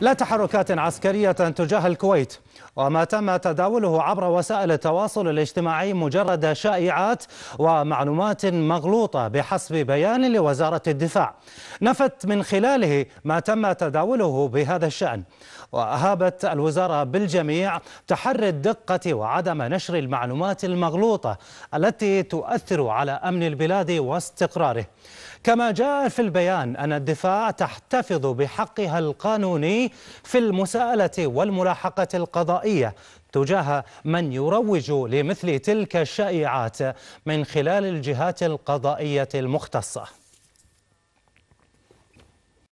لا تحركات عسكرية تجاه الكويت وما تم تداوله عبر وسائل التواصل الاجتماعي مجرد شائعات ومعلومات مغلوطة بحسب بيان لوزارة الدفاع نفت من خلاله ما تم تداوله بهذا الشأن وأهابت الوزارة بالجميع تحري الدقة وعدم نشر المعلومات المغلوطة التي تؤثر على أمن البلاد واستقراره كما جاء في البيان أن الدفاع تحتفظ بحقها القانوني في المساءلة والملاحقة القضائية القضائيه تجاه من يروج لمثل تلك الشائعات من خلال الجهات القضائية المختصة